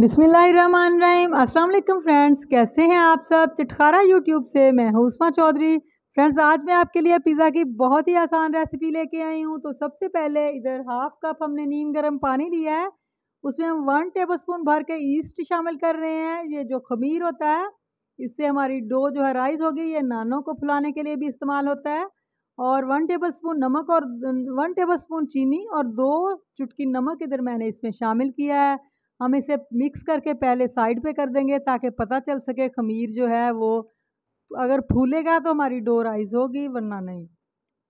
बिसमीम अस्सलाम वालेकुम फ्रेंड्स कैसे हैं आप सब चटखारा यूट्यूब से मैं हूँ उस्मा चौधरी फ्रेंड्स आज मैं आपके लिए पिज़्ज़ा की बहुत ही आसान रेसिपी लेके आई हूँ तो सबसे पहले इधर हाफ़ कप हमने नीम गर्म पानी लिया है उसमें हम वन टेबल स्पून भर के ईस्ट शामिल कर रहे हैं ये जो खमीर होता है इससे हमारी डो जो है राइस होगी ये नानों को फुलाने के लिए भी इस्तेमाल होता है और वन टेबल स्पून नमक और वन टेबल स्पून चीनी और दो चुटकी नमक इधर मैंने इसमें शामिल किया है हम इसे मिक्स करके पहले साइड पे कर देंगे ताकि पता चल सके खमीर जो है वो अगर फूलेगा तो हमारी डो राइज होगी वरना नहीं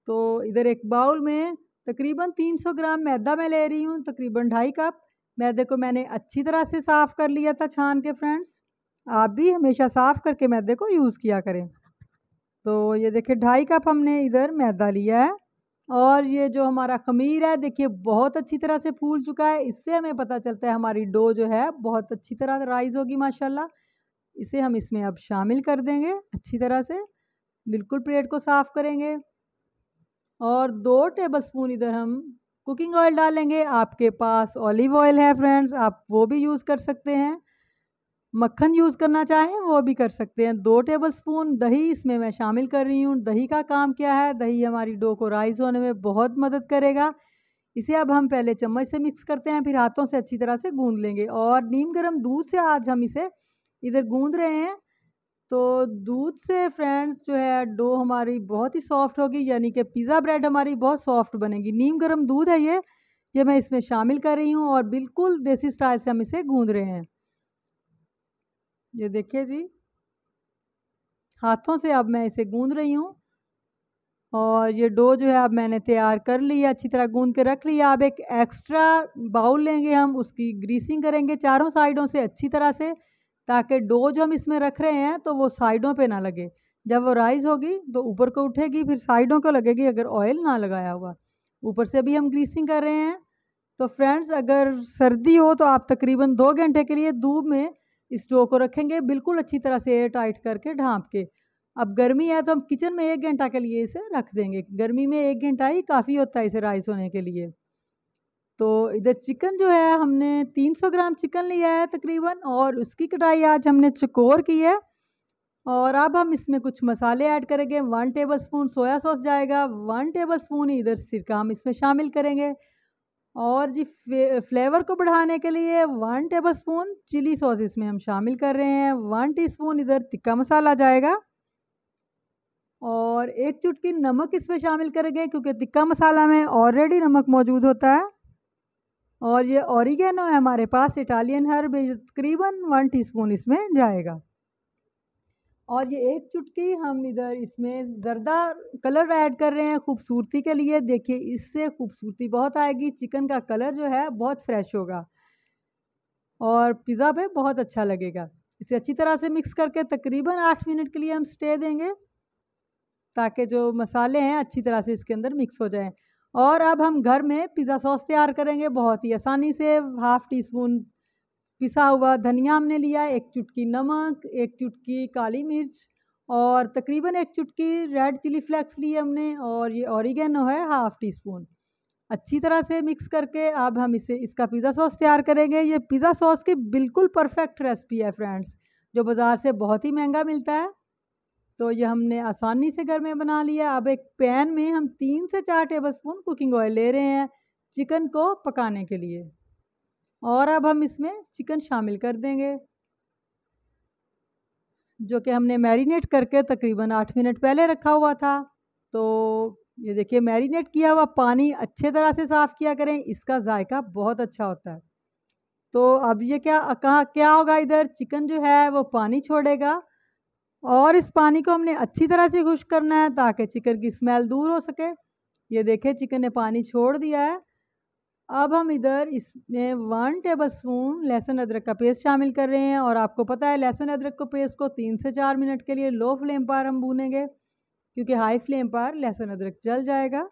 तो इधर एक बाउल में तकरीबन 300 ग्राम मैदा मैं ले रही हूँ तकरीबन ढाई कप मैदे को मैंने अच्छी तरह से साफ़ कर लिया था छान के फ्रेंड्स आप भी हमेशा साफ़ करके मैदे को यूज़ किया करें तो ये देखिए ढाई कप हमने इधर मैदा लिया है और ये जो हमारा खमीर है देखिए बहुत अच्छी तरह से फूल चुका है इससे हमें पता चलता है हमारी डो जो है बहुत अच्छी तरह राइज होगी माशाल्लाह इसे हम इसमें अब शामिल कर देंगे अच्छी तरह से बिल्कुल प्लेट को साफ़ करेंगे और दो टेबल स्पून इधर हम कुकिंग ऑयल डालेंगे आपके पास ऑलिव ऑयल है फ्रेंड्स आप वो भी यूज़ कर सकते हैं मक्खन यूज़ करना चाहें वो भी कर सकते हैं दो टेबल स्पून दही इसमें मैं शामिल कर रही हूँ दही का काम क्या है दही हमारी डो को राइज होने में बहुत मदद करेगा इसे अब हम पहले चम्मच से मिक्स करते हैं फिर हाथों से अच्छी तरह से गूंद लेंगे और नीम गर्म दूध से आज हम इसे इधर गूंद रहे हैं तो दूध से फ्रेंड्स जो है डो हमारी बहुत ही सॉफ्ट होगी यानी कि पिज़्ज़ा ब्रेड हमारी बहुत सॉफ्ट बनेगी नीम गर्म दूध है ये ये मैं इसमें शामिल कर रही हूँ और बिल्कुल देसी स्टाइल से हम इसे गूँध रहे हैं ये देखिए जी हाथों से अब मैं इसे गूंद रही हूँ और ये डो जो है अब मैंने तैयार कर लिया अच्छी तरह गूंद के रख लिया अब एक एक्स्ट्रा बाउल लेंगे हम उसकी ग्रीसिंग करेंगे चारों साइडों से अच्छी तरह से ताकि डो जो हम इसमें रख रहे हैं तो वो साइडों पे ना लगे जब वो राइज होगी तो ऊपर को उठेगी फिर साइडों को लगेगी अगर ऑयल ना लगाया हुआ ऊपर से भी हम ग्रीसिंग कर रहे हैं तो फ्रेंड्स अगर सर्दी हो तो आप तकरीबन दो घंटे के लिए धूप में इस डो को रखेंगे बिल्कुल अच्छी तरह से एयर टाइट करके ढांप के अब गर्मी है तो हम किचन में एक घंटा के लिए इसे रख देंगे गर्मी में एक घंटा ही काफ़ी होता है इसे राइस होने के लिए तो इधर चिकन जो है हमने 300 ग्राम चिकन लिया है तकरीबन और उसकी कटाई आज हमने चकोर की है और अब हम इसमें कुछ मसाले ऐड करेंगे one tablespoon soya sauce जाएगा वन टेबल स्पून इधर सिरका हम इसमें शामिल करेंगे और जी फ्लेवर को बढ़ाने के लिए one tablespoon chilli sauce इसमें हम शामिल कर रहे हैं वन टीस्पून इधर तिक्का मसाला जाएगा और एक चुटकी नमक इसमें शामिल करेंगे क्योंकि तिक्का मसाला में ऑलरेडी नमक मौजूद होता है और ये ऑरिगेनो है हमारे पास इटालियन हर्ब तकरीबन वन टीस्पून इसमें जाएगा और ये एक चुटकी हम इधर इसमें ज़रदा कलर ऐड कर रहे हैं खूबसूरती के लिए देखिए इससे खूबसूरती बहुत आएगी चिकन का कलर जो है बहुत फ्रेश होगा और पिज़्ज़ा पे बहुत अच्छा लगेगा इसे अच्छी तरह से मिक्स करके तकरीबन आठ मिनट के लिए हम स्टे देंगे ताकि जो मसाले हैं अच्छी तरह से इसके अंदर मिक्स हो जाएँ और अब हम घर में पिज़्ज़ा सॉस तैयार करेंगे बहुत ही आसानी से हाफ़ टी स्पून पिसा हुआ धनिया हमने लिया एक चुटकी नमक एक चुटकी काली मिर्च और तकरीबन एक चुटकी रेड चिली फ्लेक्स ली हमने और ये ऑरिगेनो है हाफ़ टी स्पून अच्छी तरह से मिक्स करके अब हम इसे इसका पिज़्ज़ा सॉस तैयार करेंगे ये पिज़्ज़ा सॉस की बिल्कुल परफेक्ट रेसिपी है फ्रेंड्स जो बाज़ार से बहुत ही महंगा मिलता है तो ये हमने आसानी से घर में बना लिया अब एक पैन में हम तीन से चार टेबलस्पून कुकिंग ऑयल ले रहे हैं चिकन को पकाने के लिए और अब हम इसमें चिकन शामिल कर देंगे जो कि हमने मैरिनेट करके तकरीबन आठ मिनट पहले रखा हुआ था तो ये देखिए मैरिनेट किया हुआ पानी अच्छे तरह से साफ़ किया करें इसका जायका बहुत अच्छा होता है तो अब ये क्या कहाँ क्या होगा इधर चिकन जो है वो पानी छोड़ेगा और इस पानी को हमने अच्छी तरह से खुश करना है ताकि चिकन की स्मेल दूर हो सके ये देखें चिकन ने पानी छोड़ दिया है अब हम इधर इसमें वन टेबल स्पून लहसुन अदरक का पेस्ट शामिल कर रहे हैं और आपको पता है लहसुन अदरक को पेस्ट को तीन से चार मिनट के लिए लो फ्लेम पर हम भूनेंगे क्योंकि हाई फ्लेम पर लहसुन अदरक जल जाएगा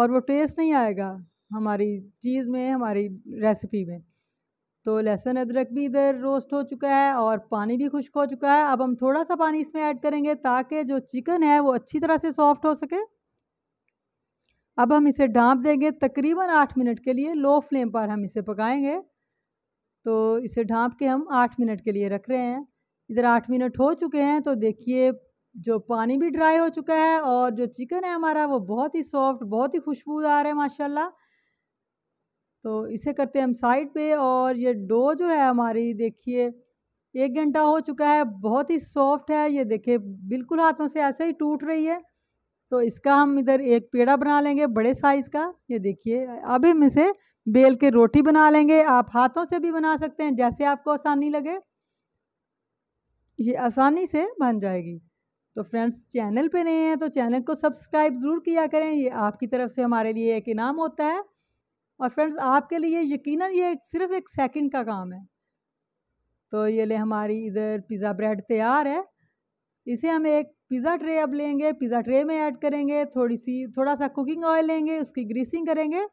और वो टेस्ट नहीं आएगा हमारी चीज़ में हमारी रेसिपी में तो लहसुन अदरक भी इधर रोस्ट हो चुका है और पानी भी खुश्क हो चुका है अब हम थोड़ा सा पानी इसमें ऐड करेंगे ताकि जो चिकन है वो अच्छी तरह से सॉफ्ट हो सके अब हम इसे ढांप देंगे तकरीबन आठ मिनट के लिए लो फ्लेम पर हम इसे पकाएंगे तो इसे ढाँप के हम आठ मिनट के लिए रख रहे हैं इधर आठ मिनट हो चुके हैं तो देखिए जो पानी भी ड्राई हो चुका है और जो चिकन है हमारा वो बहुत ही सॉफ्ट बहुत ही खुशबूदार है माशाल्लाह तो इसे करते हैं हम साइड पे और ये डो जो है हमारी देखिए एक घंटा हो चुका है बहुत ही सॉफ्ट है ये देखिए बिल्कुल हाथों से ऐसे ही टूट रही है तो इसका हम इधर एक पेड़ा बना लेंगे बड़े साइज़ का ये देखिए अब हम इसे बेल के रोटी बना लेंगे आप हाथों से भी बना सकते हैं जैसे आपको आसानी लगे ये आसानी से बन जाएगी तो फ्रेंड्स चैनल पे नए हैं तो चैनल को सब्सक्राइब ज़रूर किया करें ये आपकी तरफ से हमारे लिए एक इनाम होता है और फ्रेंड्स आपके लिए यकीन ये सिर्फ एक सेकेंड का काम है तो ये ले हमारी इधर पिज़्ज़ा ब्रेड तैयार है इसे हम एक पिज़्ज़ा ट्रे अब लेंगे पिज़्ज़ा ट्रे में ऐड करेंगे थोड़ी सी थोड़ा सा कुकिंग ऑयल लेंगे उसकी ग्रीसिंग करेंगे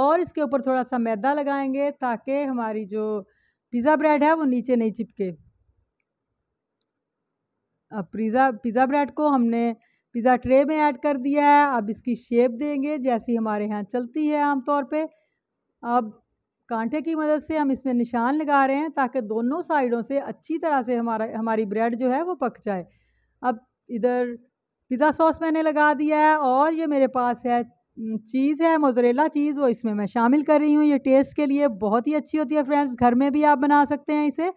और इसके ऊपर थोड़ा सा मैदा लगाएंगे ताकि हमारी जो पिज़्ज़ा ब्रेड है वो नीचे नहीं चिपके अब पिज़्ज़ा पिज़्ज़ा ब्रेड को हमने पिज़्ज़ा ट्रे में ऐड कर दिया है अब इसकी शेप देंगे जैसी हमारे यहाँ चलती है आमतौर पर अब कांटे की मदद से हम इसमें निशान लगा रहे हैं ताकि दोनों साइडों से अच्छी तरह से हमारा हमारी ब्रेड जो है वो पक जाए अब इधर पिज़्ज़ा सॉस मैंने लगा दिया है और ये मेरे पास है चीज़ है मोजरेला चीज़ वो इसमें मैं शामिल कर रही हूँ ये टेस्ट के लिए बहुत ही अच्छी होती है फ्रेंड्स घर में भी आप बना सकते हैं इसे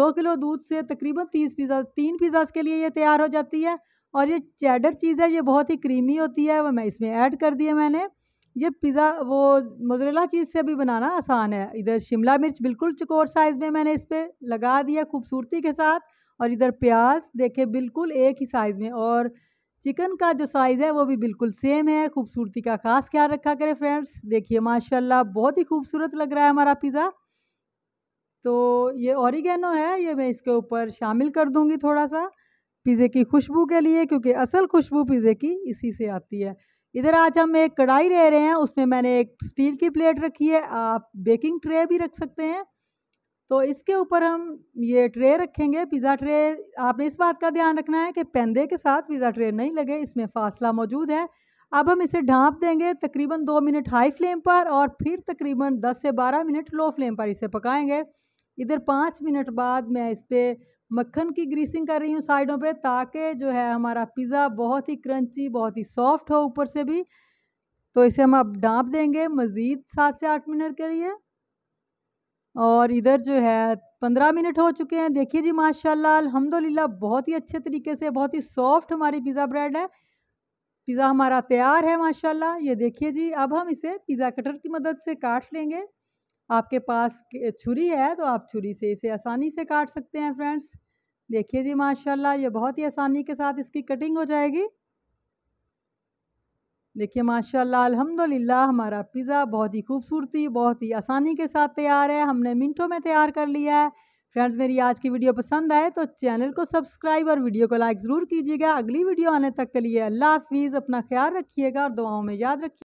दो किलो दूध से तकरीबन तीस पिज़्ज़ा तीन पिज़्ज़ा के लिए ये तैयार हो जाती है और ये चैडर चीज़ है ये बहुत ही क्रीमी होती है वो मैं इसमें ऐड कर दिया मैंने ये पिज़्ज़ा वो मोजरेला चीज़ से भी बनाना आसान है इधर शिमला मिर्च बिल्कुल चकोर साइज़ में मैंने इस पर लगा दिया खूबसूरती के साथ और इधर प्याज देखे बिल्कुल एक ही साइज़ में और चिकन का जो साइज़ है वो भी बिल्कुल सेम है खूबसूरती का ख़ास ख्याल रखा करें फ्रेंड्स देखिए माशाल्लाह बहुत ही खूबसूरत लग रहा है हमारा पिज़्ज़ा तो ये ऑरिगेनो है ये मैं इसके ऊपर शामिल कर दूँगी थोड़ा सा पिज़्ज़े की खुशबू के लिए क्योंकि असल खुशबू पिज़्ज़े की इसी से आती है इधर आज हम एक कढ़ाई ले रहे हैं उसमें मैंने एक स्टील की प्लेट रखी है आप बेकिंग ट्रे भी रख सकते हैं तो इसके ऊपर हम ये ट्रे रखेंगे पिज़्ज़ा ट्रे आपने इस बात का ध्यान रखना है कि पैंदे के साथ पिज़्ज़ा ट्रे नहीं लगे इसमें फासला मौजूद है अब हम इसे ढांप देंगे तकरीबन दो मिनट हाई फ्लेम पर और फिर तकरीबन दस से बारह मिनट लो फ्लेम पर इसे पकाएंगे इधर पाँच मिनट बाद मैं इस पर मक्खन की ग्रीसिंग कर रही हूँ साइडों पे ताकि जो है हमारा पिज़्ज़ा बहुत ही क्रंची बहुत ही सॉफ्ट हो ऊपर से भी तो इसे हम अब ढाँप देंगे मज़ीद सात से आठ मिनट के लिए और इधर जो है पंद्रह मिनट हो चुके हैं देखिए जी माशाल्लाह अलहमदिल्ला बहुत ही अच्छे तरीके से बहुत ही सॉफ्ट हमारी पिज़्ज़ा ब्रेड है पिज़्ज़ा हमारा तैयार है माशाल्लाह ये देखिए जी अब हम इसे पिज़्ज़ा कटर की मदद से काट लेंगे आपके पास छुरी है तो आप छुरी से इसे आसानी से काट सकते हैं फ्रेंड्स देखिए जी माशाला ये बहुत ही आसानी के साथ इसकी कटिंग हो जाएगी देखिए माशाल्लाह अल्हम्दुलिल्लाह हमारा पिज़्ज़ा बहुत ही खूबसूरती बहुत ही आसानी के साथ तैयार है हमने मिनटों में तैयार कर लिया है फ्रेंड्स मेरी आज की वीडियो पसंद आए तो चैनल को सब्सक्राइब और वीडियो को लाइक ज़रूर कीजिएगा अगली वीडियो आने तक के लिए अल्लाह हाफिज़ अपना ख्याल रखिएगा और दुआओं में याद रखिए